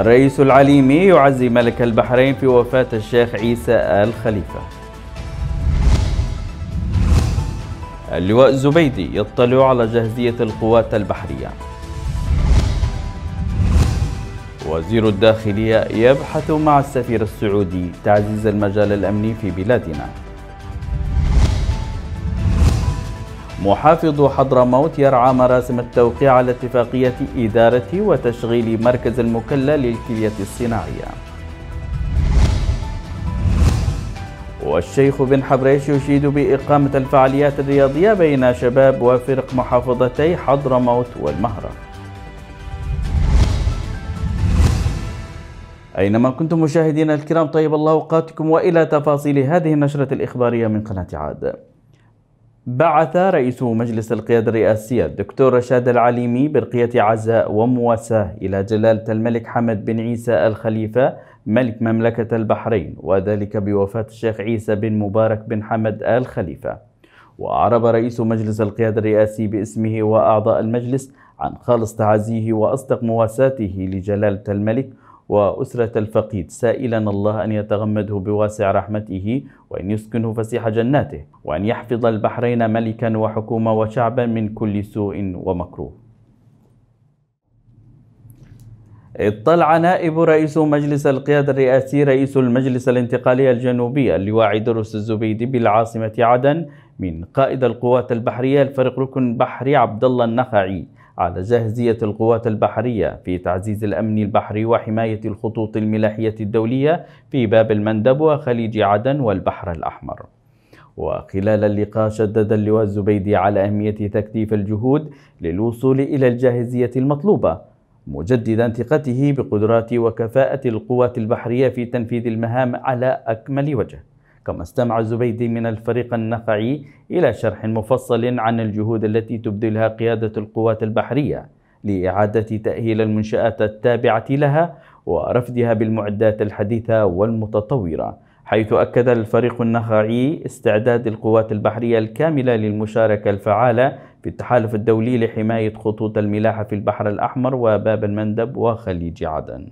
الرئيس العليمي يعزي ملك البحرين في وفاة الشيخ عيسى آل خليفة اللواء الزبيدي يطلع على جاهزية القوات البحرية وزير الداخلية يبحث مع السفير السعودي تعزيز المجال الأمني في بلادنا محافظ حضرموت يرعى مراسم التوقيع على اتفاقية إدارة وتشغيل مركز المكلة للكلية الصناعية والشيخ بن حبريش يشيد بإقامة الفعاليات الرياضية بين شباب وفرق محافظتي حضرموت والمهرة أينما كنتم مشاهدينا الكرام طيب الله أوقاتكم وإلى تفاصيل هذه النشرة الإخبارية من قناة عاد بعث رئيس مجلس القيادة الرئاسية الدكتور رشاد العليمي برقية عزاء ومواساة إلى جلالة الملك حمد بن عيسى الخليفة ملك مملكة البحرين وذلك بوفاة الشيخ عيسى بن مبارك بن حمد آل خليفة وأعرب رئيس مجلس القيادة الرئاسي باسمه وأعضاء المجلس عن خالص تعزيه وأصدق مواساته لجلالة الملك وأسرة الفقيد سائلا الله أن يتغمده بواسع رحمته وأن يسكنه فسيح جناته وأن يحفظ البحرين ملكا وحكومة وشعبا من كل سوء ومكروه اطلع نائب رئيس مجلس القيادة الرئاسي رئيس المجلس الانتقالي الجنوبي اللواء عيدروس الزبيدي بالعاصمة عدن من قائد القوات البحرية الفريق ركن بحري عبد الله النخعي على جاهزية القوات البحرية في تعزيز الأمن البحري وحماية الخطوط الملاحية الدولية في باب المندب وخليج عدن والبحر الأحمر وخلال اللقاء شدد اللواء الزبيدي على أهمية تكثيف الجهود للوصول إلى الجاهزية المطلوبة مجددا ثقته بقدرات وكفاءة القوات البحرية في تنفيذ المهام على أكمل وجه كما استمع الزبيدي من الفريق النخعي إلى شرح مفصل عن الجهود التي تبذلها قيادة القوات البحرية لإعادة تأهيل المنشآت التابعة لها ورفدها بالمعدات الحديثة والمتطورة حيث أكد الفريق النخعي استعداد القوات البحرية الكاملة للمشاركة الفعالة في التحالف الدولي لحماية خطوط الملاحة في البحر الأحمر وباب المندب وخليج عدن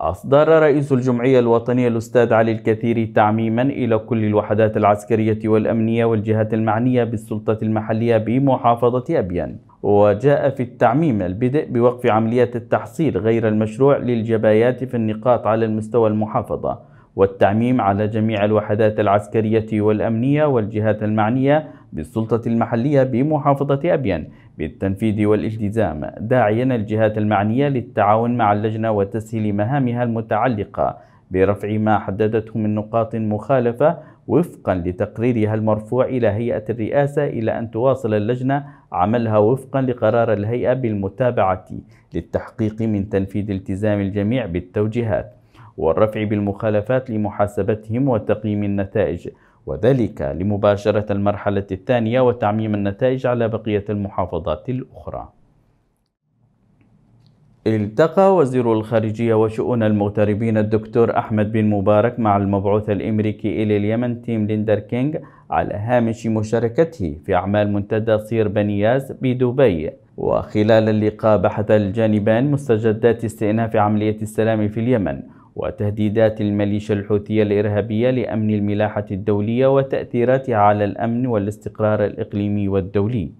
أصدر رئيس الجمعية الوطنية الأستاذ علي الكثير تعميما إلى كل الوحدات العسكرية والأمنية والجهات المعنية بالسلطة المحلية بمحافظة أبيان وجاء في التعميم البدء بوقف عمليات التحصيل غير المشروع للجبايات في النقاط على المستوى المحافظة والتعميم على جميع الوحدات العسكرية والأمنية والجهات المعنية بالسلطة المحلية بمحافظة أبيان بالتنفيذ والالتزام داعيا الجهات المعنية للتعاون مع اللجنة وتسهيل مهامها المتعلقة برفع ما حددته من نقاط مخالفة وفقا لتقريرها المرفوع إلى هيئة الرئاسة إلى أن تواصل اللجنة عملها وفقا لقرار الهيئة بالمتابعة للتحقيق من تنفيذ التزام الجميع بالتوجيهات والرفع بالمخالفات لمحاسبتهم وتقييم النتائج وذلك لمباشرة المرحلة الثانية وتعميم النتائج على بقية المحافظات الأخرى التقى وزير الخارجية وشؤون المغتربين الدكتور أحمد بن مبارك مع المبعوث الأمريكي إلى اليمن تيم ليندر كينغ على هامش مشاركته في أعمال منتدى صير بنياز بدبي وخلال اللقاء بحث الجانبان مستجدات استئناف عملية السلام في اليمن وتهديدات الميليشيا الحوثية الإرهابية لأمن الملاحة الدولية وتأثيراتها على الأمن والاستقرار الإقليمي والدولي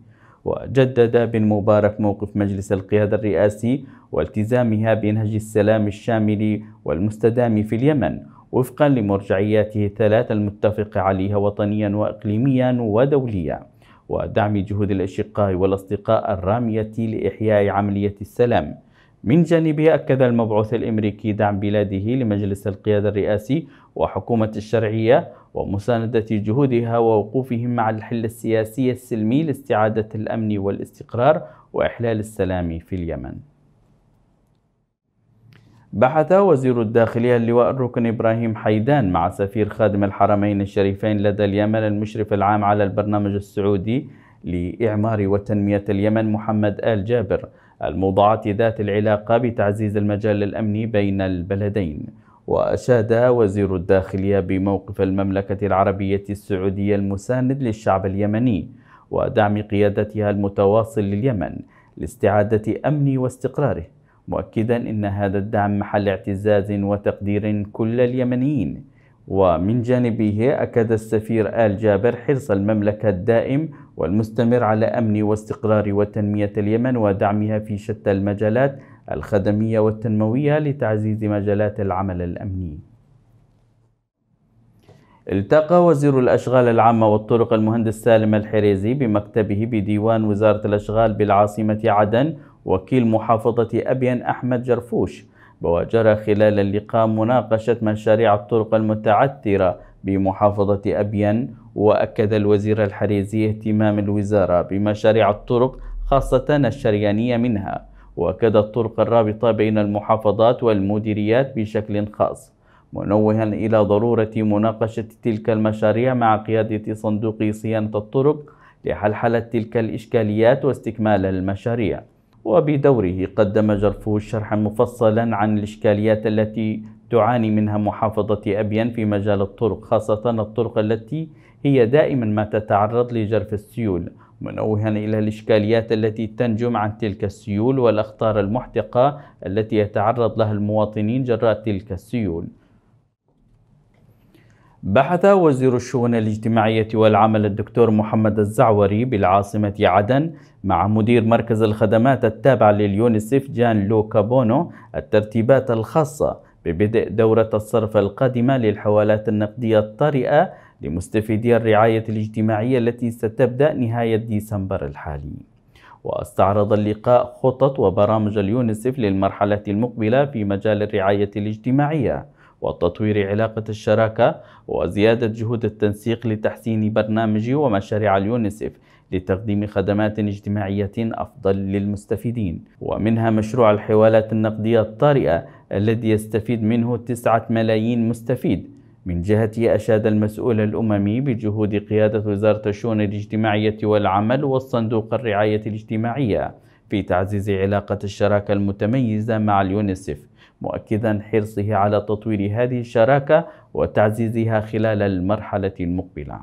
وجدد بن مبارك موقف مجلس القيادة الرئاسي والتزامها بنهج السلام الشامل والمستدام في اليمن وفقا لمرجعياته الثلاث المتفق عليها وطنيا وإقليميا ودوليا ودعم جهود الأشقاء والأصدقاء الرامية لإحياء عملية السلام من جانبه أكد المبعوث الأمريكي دعم بلاده لمجلس القيادة الرئاسي وحكومة الشرعية ومساندة جهودها ووقوفهم مع الحل السياسي السلمي لاستعادة الأمن والاستقرار وإحلال السلام في اليمن بحث وزير الداخلية اللواء الركن إبراهيم حيدان مع سفير خادم الحرمين الشريفين لدى اليمن المشرف العام على البرنامج السعودي لإعمار وتنمية اليمن محمد آل جابر الموضوعات ذات العلاقة بتعزيز المجال الأمني بين البلدين وأشاد وزير الداخلية بموقف المملكة العربية السعودية المساند للشعب اليمني ودعم قيادتها المتواصل لليمن لاستعادة أمن واستقراره مؤكدا أن هذا الدعم محل اعتزاز وتقدير كل اليمنيين ومن جانبه أكد السفير آل جابر حرص المملكة الدائم والمستمر على أمن واستقرار وتنمية اليمن ودعمها في شتى المجالات الخدمية والتنموية لتعزيز مجالات العمل الأمني التقى وزير الأشغال العامة والطرق المهندس سالم الحريزي بمكتبه بديوان وزارة الأشغال بالعاصمة عدن وكيل محافظة أبين أحمد جرفوش وجرى خلال اللقاء مناقشة مشاريع الطرق المتعثرة بمحافظة أبين وأكد الوزير الحريزي اهتمام الوزارة بمشاريع الطرق خاصة الشريانية منها وأكد الطرق الرابطة بين المحافظات والمديريات بشكل خاص منوها إلى ضرورة مناقشة تلك المشاريع مع قيادة صندوق صيانة الطرق لحلحلة تلك الإشكاليات واستكمال المشاريع وبدوره قدم جرفوش شرحا مفصلا عن الإشكاليات التي تعاني منها محافظة أبيان في مجال الطرق خاصة الطرق التي هي دائما ما تتعرض لجرف السيول منوها إلى الإشكاليات التي تنجم عن تلك السيول والأخطار المحتقة التي يتعرض لها المواطنين جراء تلك السيول بحث وزير الشؤون الاجتماعية والعمل الدكتور محمد الزعوري بالعاصمة عدن مع مدير مركز الخدمات التابع لليونسيف جان لو بونو الترتيبات الخاصة ببدء دورة الصرف القادمة للحوالات النقدية الطارئة لمستفيدي الرعاية الاجتماعية التي ستبدأ نهاية ديسمبر الحالي واستعرض اللقاء خطط وبرامج اليونسيف للمرحلة المقبلة في مجال الرعاية الاجتماعية وتطوير علاقة الشراكة وزيادة جهود التنسيق لتحسين برنامج ومشاريع اليونسيف لتقديم خدمات اجتماعية أفضل للمستفيدين ومنها مشروع الحوالات النقدية الطارئة الذي يستفيد منه 9 ملايين مستفيد من جهته أشاد المسؤول الأممي بجهود قيادة وزارة الشؤون الاجتماعية والعمل والصندوق الرعاية الاجتماعية في تعزيز علاقة الشراكة المتميزة مع اليونسيف مؤكدا حرصه على تطوير هذه الشراكة وتعزيزها خلال المرحلة المقبلة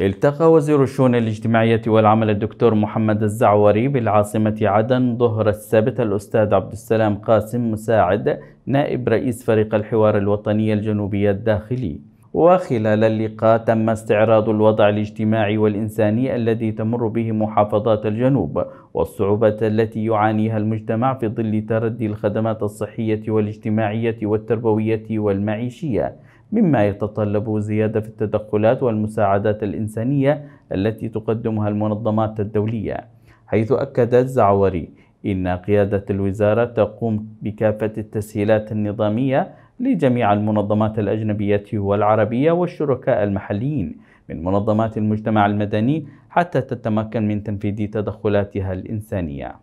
التقى وزير الشؤون الاجتماعية والعمل الدكتور محمد الزعوري بالعاصمة عدن ظهر السبت الأستاذ عبد السلام قاسم مساعد نائب رئيس فريق الحوار الوطني الجنوبي الداخلي وخلال اللقاء تم استعراض الوضع الاجتماعي والإنساني الذي تمر به محافظات الجنوب والصعوبات التي يعانيها المجتمع في ظل تردي الخدمات الصحية والاجتماعية والتربوية والمعيشية مما يتطلب زيادة في التدخلات والمساعدات الإنسانية التي تقدمها المنظمات الدولية حيث أكد الزعوري إن قيادة الوزارة تقوم بكافة التسهيلات النظامية لجميع المنظمات الأجنبية والعربية والشركاء المحليين من منظمات المجتمع المدني حتى تتمكن من تنفيذ تدخلاتها الإنسانية.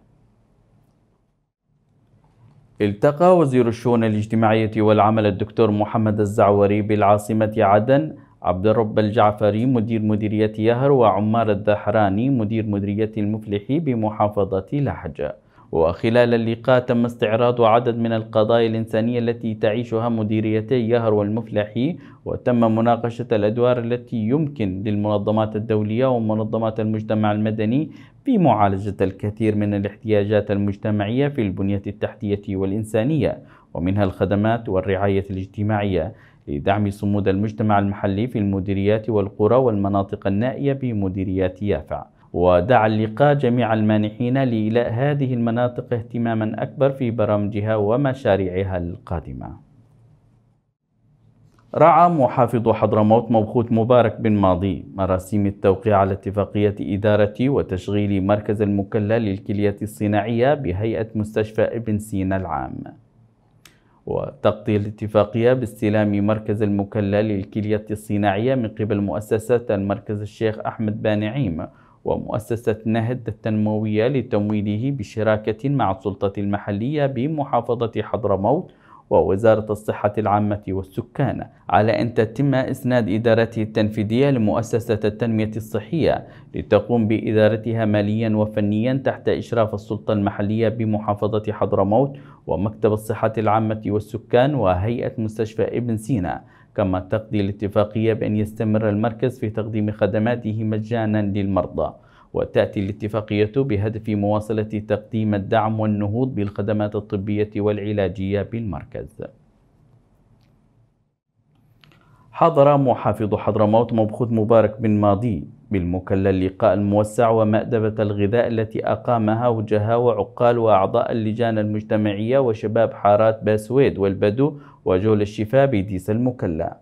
التقى وزير الشؤون الاجتماعية والعمل الدكتور محمد الزعوري بالعاصمة عدن عبد الرب الجعفري مدير مديرية يهر وعمار الدحراني مدير مديرية المفلحي بمحافظة لحج وخلال اللقاء تم استعراض عدد من القضايا الإنسانية التي تعيشها مديريتي يهر والمفلحي وتم مناقشة الأدوار التي يمكن للمنظمات الدولية ومنظمات المجتمع المدني في معالجة الكثير من الاحتياجات المجتمعية في البنية التحتية والإنسانية ومنها الخدمات والرعاية الاجتماعية لدعم صمود المجتمع المحلي في المديريات والقرى والمناطق النائية بمديريات يافع ودعا اللقاء جميع المانحين لإيلاء هذه المناطق اهتماما أكبر في برامجها ومشاريعها القادمة رعى محافظ حضرموت موخوت مبارك بن ماضي مراسيم التوقيع على اتفاقية إدارة وتشغيل مركز المكلة للكلية الصناعية بهيئة مستشفى ابن سينا العام وتقضي الاتفاقية باستلام مركز المكلة للكلية الصناعية من قبل مؤسسة المركز الشيخ أحمد بن ومؤسسة نهد التنموية لتمويله بشراكة مع السلطة المحلية بمحافظة حضرموت ووزارة الصحة العامة والسكان على أن تتم إسناد إدارته التنفيذية لمؤسسة التنمية الصحية لتقوم بإدارتها ماليا وفنيا تحت إشراف السلطة المحلية بمحافظة حضرموت ومكتب الصحة العامة والسكان وهيئة مستشفى ابن سينا كما تقضي الاتفاقية بأن يستمر المركز في تقديم خدماته مجانا للمرضى وتأتي الاتفاقية بهدف مواصلة تقديم الدعم والنهوض بالخدمات الطبية والعلاجية بالمركز حضر محافظ حضرموت مبخوت مبارك بن ماضي بالمكلا اللقاء الموسع ومأدبة الغذاء التي أقامها وجهاء وعقال وأعضاء اللجان المجتمعية وشباب حارات باسويد والبدو وجهل الشفاء بديس المكلى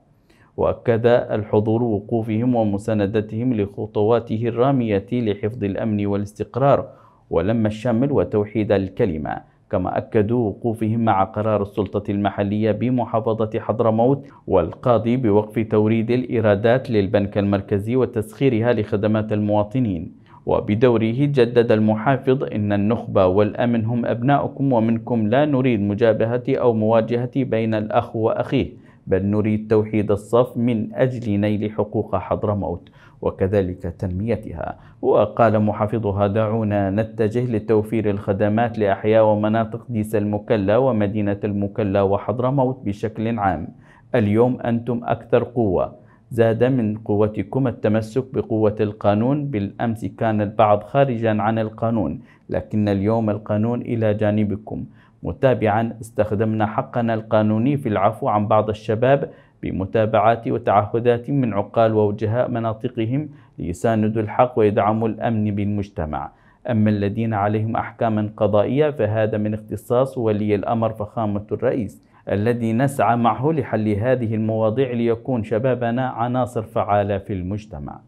وأكد الحضور وقوفهم ومساندتهم لخطواته الرامية لحفظ الأمن والاستقرار ولم الشمل وتوحيد الكلمة كما أكدوا وقوفهم مع قرار السلطة المحلية بمحافظة حضرموت والقاضي بوقف توريد الإيرادات للبنك المركزي وتسخيرها لخدمات المواطنين وبدوره جدد المحافظ إن النخبة والأمن هم أبناؤكم ومنكم لا نريد مجابهة أو مواجهة بين الأخ وأخيه بل نريد توحيد الصف من أجل نيل حقوق حضرموت وكذلك تنميتها وقال محافظها دعونا نتجه لتوفير الخدمات لأحياء ومناطق ديس المكلا ومدينة المكلا وحضرموت بشكل عام اليوم أنتم أكثر قوة زاد من قوتكم التمسك بقوة القانون بالأمس كان البعض خارجا عن القانون لكن اليوم القانون إلى جانبكم متابعا استخدمنا حقنا القانوني في العفو عن بعض الشباب بمتابعات وتعهدات من عقال ووجهاء مناطقهم ليساندوا الحق ويدعموا الأمن بالمجتمع أما الذين عليهم أحكاما قضائية فهذا من اختصاص ولي الأمر فخامة الرئيس الذي نسعى معه لحل هذه المواضيع ليكون شبابنا عناصر فعالة في المجتمع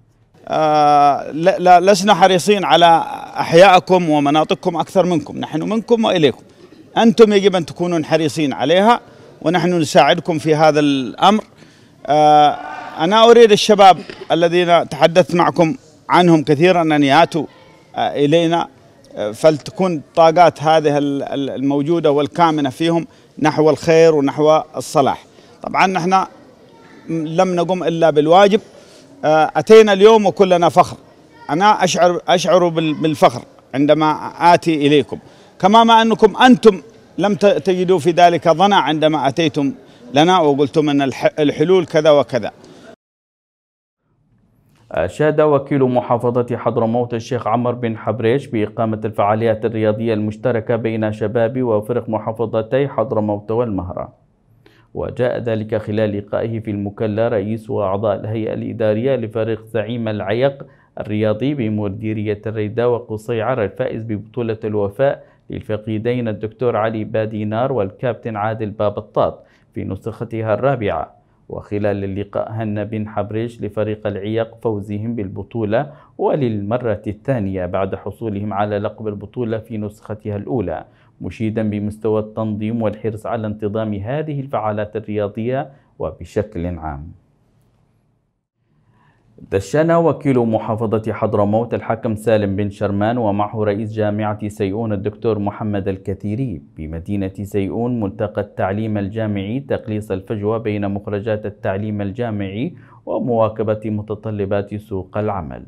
آه لسنا حريصين على أحيائكم ومناطقكم أكثر منكم نحن منكم وإليكم أنتم يجب أن تكونون حريصين عليها ونحن نساعدكم في هذا الأمر آه أنا أريد الشباب الذين تحدثت معكم عنهم كثيرا أن يأتوا آه إلينا آه، فلتكون طاقات هذه الموجودة والكامنة فيهم نحو الخير ونحو الصلاح طبعا نحن لم نقم إلا بالواجب آه، أتينا اليوم وكلنا فخر أنا أشعر, أشعر بالفخر عندما آتي إليكم كما ما أنكم أنتم لم تجدوا في ذلك ظنا عندما أتيتم لنا وقلتم أن الحلول كذا وكذا أشاد وكيل محافظة حضرموت الشيخ عمر بن حبريش بإقامة الفعاليات الرياضية المشتركة بين شباب وفرق محافظتي حضرموت والمهرة وجاء ذلك خلال لقائه في المكلا رئيس وأعضاء الهيئة الإدارية لفريق زعيم العيق الرياضي بمديرية الريدة وقصيعر الفائز ببطولة الوفاء للفقيدين الدكتور علي بادينار والكابتن عادل بابطاط في نسختها الرابعة وخلال اللقاء هن بن حبريش لفريق العياق فوزهم بالبطولة وللمرة الثانية بعد حصولهم على لقب البطولة في نسختها الأولى مشيدا بمستوى التنظيم والحرص على انتظام هذه الفعالات الرياضية وبشكل عام دشن وكيل محافظة حضرموت الحاكم سالم بن شرمان ومعه رئيس جامعة سيئون الدكتور محمد الكثيري بمدينة سيئون ملتقى التعليم الجامعي تقليص الفجوة بين مخرجات التعليم الجامعي ومواكبة متطلبات سوق العمل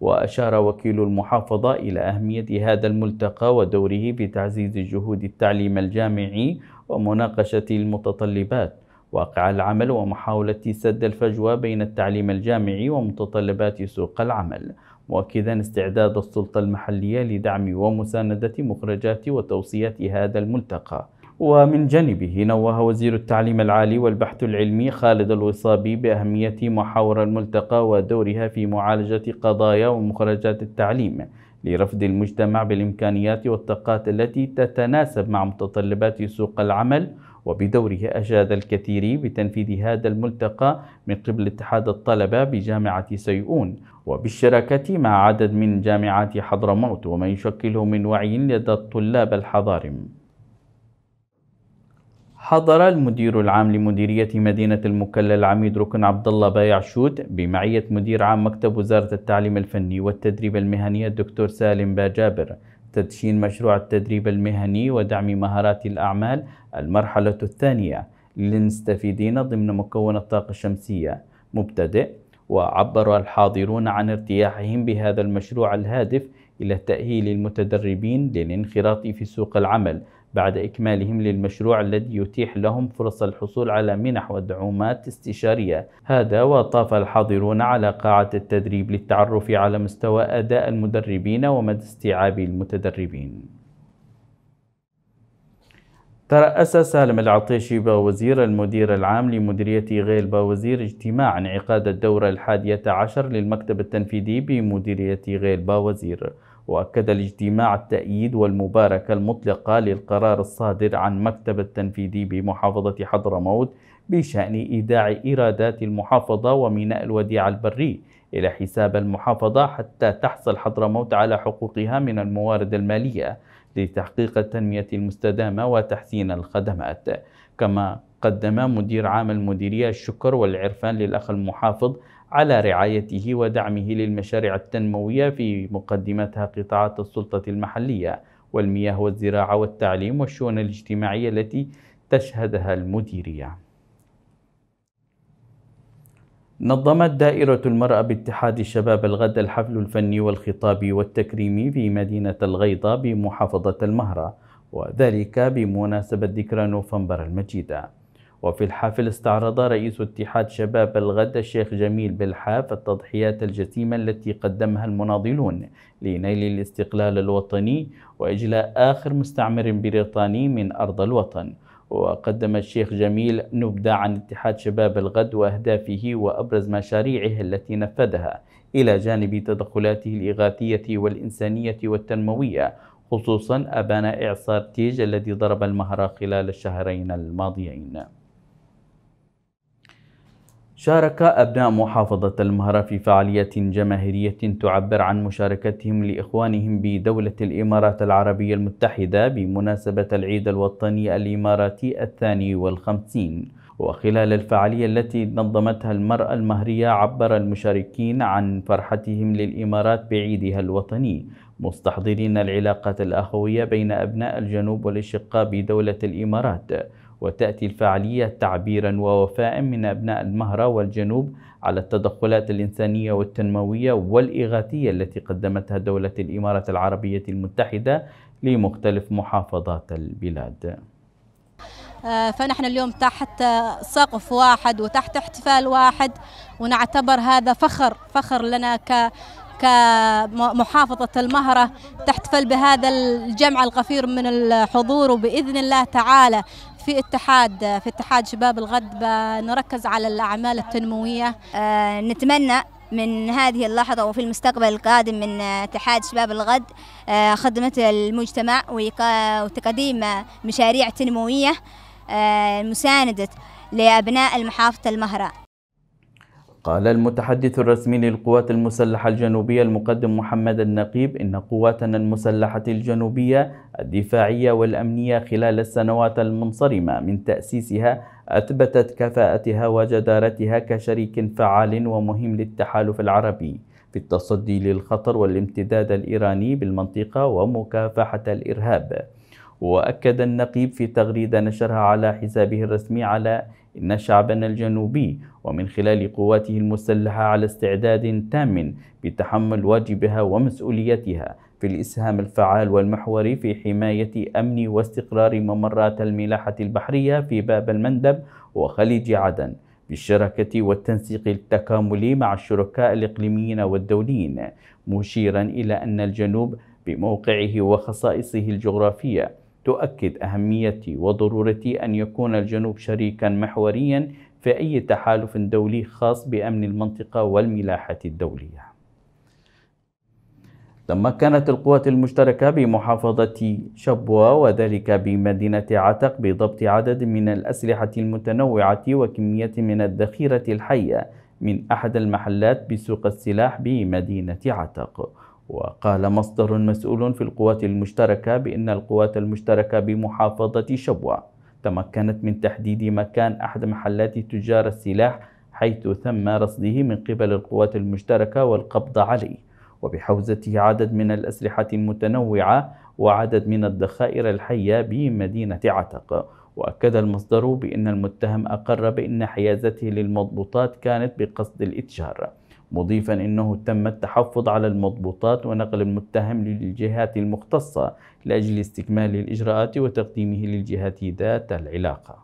وأشار وكيل المحافظة إلى أهمية هذا الملتقى ودوره في تعزيز جهود التعليم الجامعي ومناقشة المتطلبات واقع العمل ومحاولة سد الفجوة بين التعليم الجامعي ومتطلبات سوق العمل مؤكدا استعداد السلطة المحلية لدعم ومساندة مخرجات وتوصيات هذا الملتقى ومن جانبه نوه وزير التعليم العالي والبحث العلمي خالد الوصابي بأهمية محاور الملتقى ودورها في معالجة قضايا ومخرجات التعليم لرفض المجتمع بالإمكانيات والطاقات التي تتناسب مع متطلبات سوق العمل وبدوره أجاد الكثير بتنفيذ هذا الملتقى من قبل اتحاد الطلبة بجامعة سيئون وبالشراكة مع عدد من جامعات حضرموت وما يشكله من وعي لدى الطلاب الحضارم حضر المدير العام لمديرية مدينة المكلا العميد ركن عبد الله شوت بمعية مدير عام مكتب وزارة التعليم الفني والتدريب المهني الدكتور سالم باجابر تدشين مشروع التدريب المهني ودعم مهارات الأعمال المرحلة الثانية للمستفيدين ضمن مكون الطاقة الشمسية مبتدئ وعبر الحاضرون عن ارتياحهم بهذا المشروع الهادف إلى تأهيل المتدربين للانخراط في سوق العمل بعد إكمالهم للمشروع الذي يتيح لهم فرص الحصول على منح ودعومات استشارية هذا وطاف الحاضرون على قاعة التدريب للتعرف على مستوى أداء المدربين ومدى استيعاب المتدربين ترأس سالم العطيشي باوزير المدير العام لمديرية غيل باوزير اجتماع انعقاد الدورة الحادية عشر للمكتب التنفيذي بمديرية غيل باوزير وأكد الاجتماع التأييد والمباركة المطلقة للقرار الصادر عن مكتب التنفيذي بمحافظة حضرموت بشأن إيداع إيرادات المحافظة وميناء الوديعة البري إلى حساب المحافظة حتى تحصل حضرموت على حقوقها من الموارد المالية لتحقيق التنمية المستدامة وتحسين الخدمات كما قدم مدير عام المديرية الشكر والعرفان للأخ المحافظ على رعايته ودعمه للمشاريع التنموية في مقدمتها قطاعات السلطة المحلية والمياه والزراعة والتعليم والشؤون الاجتماعية التي تشهدها المديرية. نظمت دائرة المرأة باتحاد الشباب الغد الحفل الفني والخطابي والتكريمي في مدينة الغيضة بمحافظة المهرة وذلك بمناسبة ذكرى نوفمبر المجيدة. وفي الحفل استعرض رئيس اتحاد شباب الغد الشيخ جميل بالحاف التضحيات الجسيمة التي قدمها المناضلون لنيل الاستقلال الوطني وإجلاء آخر مستعمر بريطاني من أرض الوطن وقدم الشيخ جميل نبدا عن اتحاد شباب الغد وأهدافه وأبرز مشاريعه التي نفذها إلى جانب تدخلاته الإغاثية والإنسانية والتنموية خصوصا أبان إعصار تيج الذي ضرب المهرة خلال الشهرين الماضيين شارك أبناء محافظة المهرة في فعالية جماهيرية تعبر عن مشاركتهم لإخوانهم بدولة الإمارات العربية المتحدة بمناسبة العيد الوطني الإماراتي الثاني والخمسين وخلال الفعالية التي نظمتها المرأة المهرية عبر المشاركين عن فرحتهم للإمارات بعيدها الوطني مستحضرين العلاقات الأخوية بين أبناء الجنوب والإشقاء بدولة الإمارات وتأتي الفاعلية تعبيرا ووفاء من أبناء المهرة والجنوب على التدخلات الإنسانية والتنموية والإغاثية التي قدمتها دولة الإمارات العربية المتحدة لمختلف محافظات البلاد آه، فنحن اليوم تحت سقف واحد وتحت احتفال واحد ونعتبر هذا فخر فخر لنا ك كمحافظة المهرة تحتفل بهذا الجمع الغفير من الحضور وبإذن الله تعالى في اتحاد في اتحاد شباب الغد نركز على الأعمال التنموية آه، نتمنى من هذه اللحظة وفي المستقبل القادم من اتحاد شباب الغد آه، خدمة المجتمع وتقديم مشاريع تنموية آه، مساندة لأبناء المحافظة المهرة قال المتحدث الرسمي للقوات المسلحة الجنوبية المقدم محمد النقيب إن قواتنا المسلحة الجنوبية الدفاعية والأمنية خلال السنوات المنصرمة من تأسيسها أثبتت كفاءتها وجدارتها كشريك فعال ومهم للتحالف العربي في التصدي للخطر والامتداد الإيراني بالمنطقة ومكافحة الإرهاب وأكد النقيب في تغريدة نشرها على حسابه الرسمي على إن شعبنا الجنوبي ومن خلال قواته المسلحة على استعداد تام بتحمل واجبها ومسؤوليتها في الإسهام الفعال والمحوري في حماية أمن واستقرار ممرات الملاحة البحرية في باب المندب وخليج عدن بالشراكة والتنسيق التكاملي مع الشركاء الإقليميين والدوليين مشيرا إلى أن الجنوب بموقعه وخصائصه الجغرافية تؤكد أهمية وضرورة أن يكون الجنوب شريكا محوريا في أي تحالف دولي خاص بأمن المنطقة والملاحة الدولية لما كانت القوات المشتركة بمحافظة شبوة وذلك بمدينة عتق بضبط عدد من الأسلحة المتنوعة وكمية من الذخيرة الحية من أحد المحلات بسوق السلاح بمدينة عتق وقال مصدر مسؤول في القوات المشتركة بأن القوات المشتركة بمحافظة شبوة تمكنت من تحديد مكان أحد محلات تجار السلاح حيث تم رصده من قبل القوات المشتركة والقبض عليه وبحوزته عدد من الأسلحة المتنوعة وعدد من الذخائر الحية بمدينة عتق وأكد المصدر بأن المتهم أقر بأن حيازته للمضبوطات كانت بقصد الإتجار مضيفا أنه تم التحفظ على المضبوطات ونقل المتهم للجهات المختصة لأجل استكمال الإجراءات وتقديمه للجهات ذات العلاقة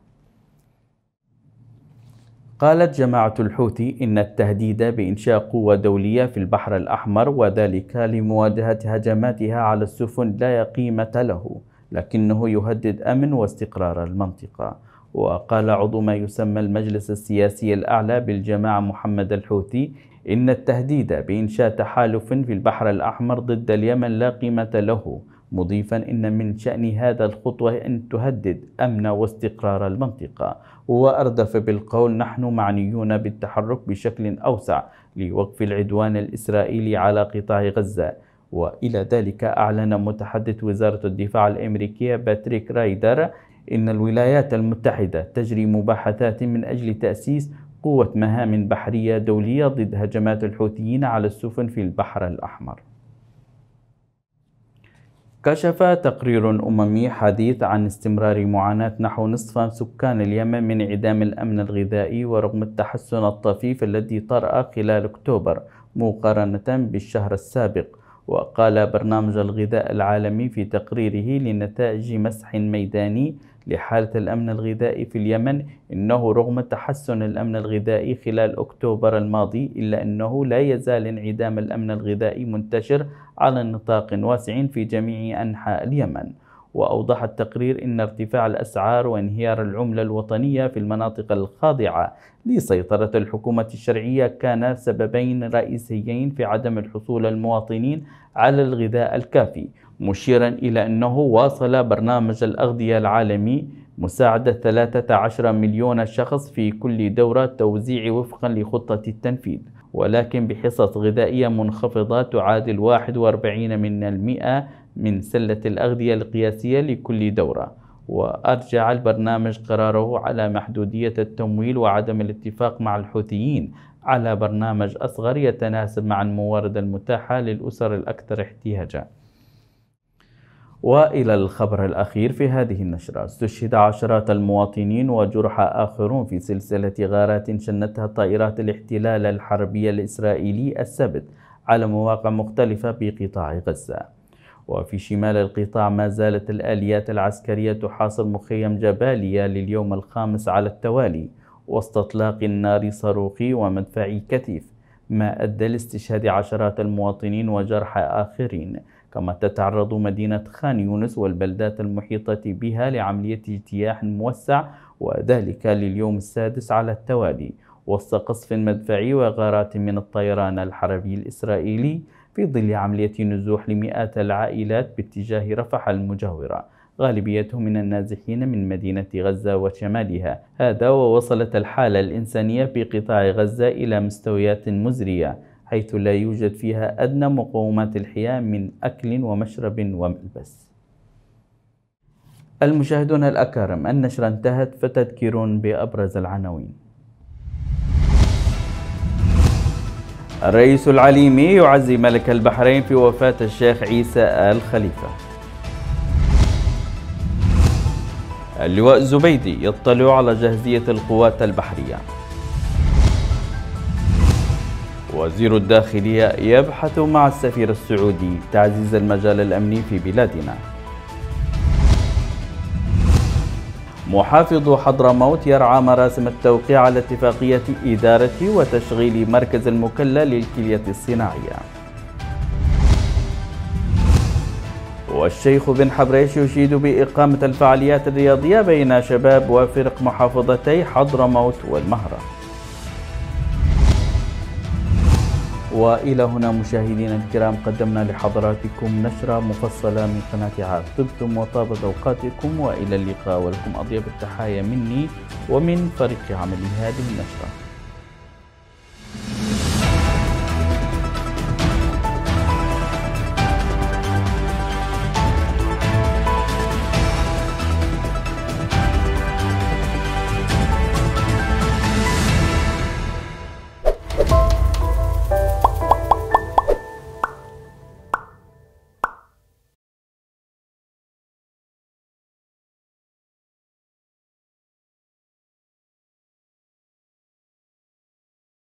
قالت جماعة الحوثي إن التهديد بإنشاء قوة دولية في البحر الأحمر وذلك لمواجهة هجماتها على السفن لا قيمة له لكنه يهدد أمن واستقرار المنطقة وقال عضو ما يسمى المجلس السياسي الأعلى بالجماعة محمد الحوثي إن التهديد بإنشاء تحالف في البحر الأحمر ضد اليمن لا قيمة له مضيفا إن من شأن هذا الخطوة أن تهدد أمن واستقرار المنطقة وأردف بالقول نحن معنيون بالتحرك بشكل أوسع لوقف العدوان الإسرائيلي على قطاع غزة وإلى ذلك أعلن متحدث وزارة الدفاع الأمريكية باتريك رايدر إن الولايات المتحدة تجري مباحثات من أجل تأسيس قوة مهام بحرية دولية ضد هجمات الحوثيين على السفن في البحر الأحمر كشف تقرير أممي حديث عن استمرار معاناة نحو نصف سكان اليمن من انعدام الأمن الغذائي ورغم التحسن الطفيف الذي طرأ خلال أكتوبر مقارنة بالشهر السابق وقال برنامج الغذاء العالمي في تقريره لنتائج مسح ميداني لحالة الأمن الغذائي في اليمن إنه رغم تحسن الأمن الغذائي خلال أكتوبر الماضي إلا أنه لا يزال انعدام الأمن الغذائي منتشر على نطاق واسع في جميع أنحاء اليمن وأوضح التقرير أن ارتفاع الأسعار وانهيار العملة الوطنية في المناطق الخاضعة لسيطرة الحكومة الشرعية كان سببين رئيسيين في عدم الحصول المواطنين على الغذاء الكافي مشيرا إلى أنه واصل برنامج الأغذية العالمي مساعدة 13 مليون شخص في كل دورة توزيع وفقا لخطة التنفيذ ولكن بحصص غذائية منخفضة تعادل 41 من المئة من سلة الأغذية القياسية لكل دورة وأرجع البرنامج قراره على محدودية التمويل وعدم الاتفاق مع الحوثيين على برنامج أصغر يتناسب مع الموارد المتاحة للأسر الأكثر احتياجاً وإلى الخبر الأخير في هذه النشرة استشهد عشرات المواطنين وجرح آخرون في سلسلة غارات شنتها طائرات الاحتلال الحربي الإسرائيلي السبت على مواقع مختلفة بقطاع غزة وفي شمال القطاع ما زالت الآليات العسكرية تحاصر مخيم جباليا لليوم الخامس على التوالي وسط اطلاق النار صاروخي ومدفعي كثيف ما أدى لاستشهاد عشرات المواطنين وجرح آخرين كما تتعرض مدينة خان يونس والبلدات المحيطة بها لعملية اجتياح موسع وذلك لليوم السادس على التوالي وسط قصف مدفعي وغارات من الطيران الحربي الإسرائيلي في ظل عملية نزوح لمئات العائلات باتجاه رفح المجاورة غالبيته من النازحين من مدينة غزة وشمالها هذا ووصلت الحالة الإنسانية في قطاع غزة إلى مستويات مزرية حيث لا يوجد فيها أدنى مقومات الحياة من أكل ومشرب وملبس المشاهدون الأكارم النشرة انتهت فتذكرون بأبرز العناوين الرئيس العليمي يعزي ملك البحرين في وفاة الشيخ عيسى آل خليفة اللواء الزبيدي يطلع على جاهزية القوات البحرية وزير الداخلية يبحث مع السفير السعودي تعزيز المجال الأمني في بلادنا محافظ حضرموت يرعى مراسم التوقيع على اتفاقية إدارة وتشغيل مركز المكلة للكلية الصناعية والشيخ بن حبريش يشيد بإقامة الفعاليات الرياضية بين شباب وفرق محافظتي حضرموت والمهرة والى هنا مشاهدينا الكرام قدمنا لحضراتكم نشره مفصله من قناه عاد طبتم وطابت اوقاتكم والى اللقاء ولكم اطيب التحايا مني ومن فريق عمل هذه النشره